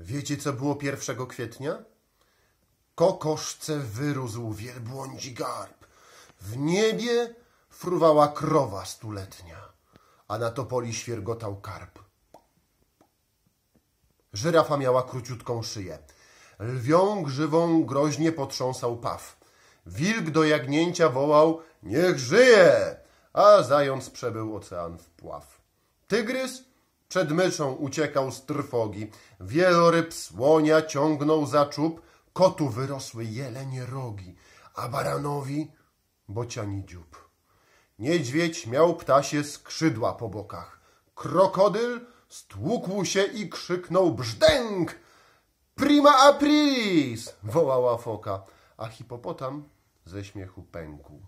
Wiecie, co było 1 kwietnia? Kokoszce wyrósł wielbłądzi garb. W niebie fruwała krowa stuletnia, a na topoli świergotał karp. Żyrafa miała króciutką szyję. Lwią grzywą groźnie potrząsał paw. Wilk do jagnięcia wołał – niech żyje! A zając przebył ocean w pław. Tygrys – przed myszą uciekał z trwogi. Wieloryb słonia ciągnął za czub. Kotu wyrosły jelenie rogi, a baranowi bociani dziób. Niedźwiedź miał ptasie skrzydła po bokach. Krokodyl stłukł się i krzyknął brzdęk. Prima aprilis! wołała foka, a hipopotam ze śmiechu pękł.